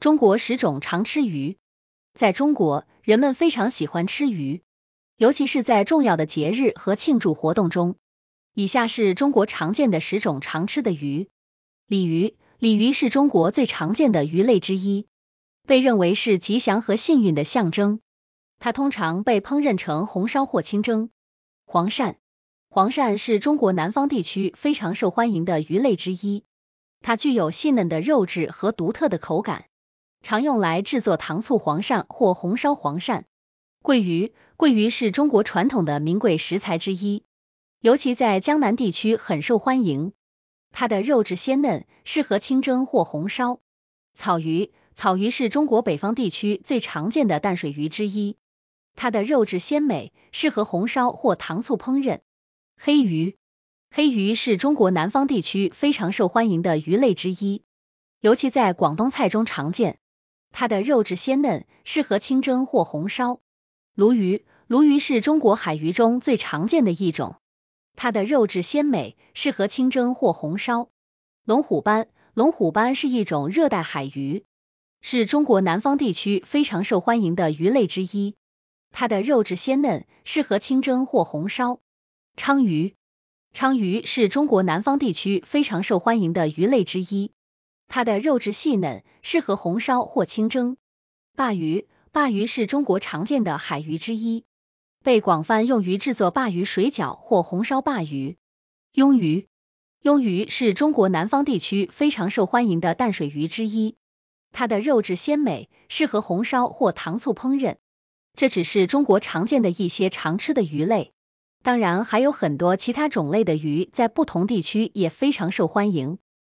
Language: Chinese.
中国十种常吃鱼。在中国，人们非常喜欢吃鱼，尤其是在重要的节日和庆祝活动中。以下是中国常见的十种常吃的鱼：鲤鱼。鲤鱼是中国最常见的鱼类之一，被认为是吉祥和幸运的象征。它通常被烹饪成红烧或清蒸。黄鳝。黄鳝是中国南方地区非常受欢迎的鱼类之一，它具有细嫩的肉质和独特的口感。常用来制作糖醋黄鳝或红烧黄鳝。桂鱼，桂鱼是中国传统的名贵食材之一，尤其在江南地区很受欢迎。它的肉质鲜嫩，适合清蒸或红烧。草鱼，草鱼是中国北方地区最常见的淡水鱼之一，它的肉质鲜美，适合红烧或糖醋烹饪。黑鱼，黑鱼是中国南方地区非常受欢迎的鱼类之一，尤其在广东菜中常见。它的肉质鲜嫩，适合清蒸或红烧。鲈鱼，鲈鱼是中国海鱼中最常见的一种，它的肉质鲜美，适合清蒸或红烧。龙虎斑，龙虎斑是一种热带海鱼，是中国南方地区非常受欢迎的鱼类之一，它的肉质鲜嫩，适合清蒸或红烧。鲳鱼，鲳鱼是中国南方地区非常受欢迎的鱼类之一。它的肉质细嫩，适合红烧或清蒸。鲅鱼，鲅鱼是中国常见的海鱼之一，被广泛用于制作鲅鱼水饺或红烧鲅鱼。鳙鱼，鳙鱼是中国南方地区非常受欢迎的淡水鱼之一，它的肉质鲜美，适合红烧或糖醋烹饪。这只是中国常见的一些常吃的鱼类，当然还有很多其他种类的鱼在不同地区也非常受欢迎。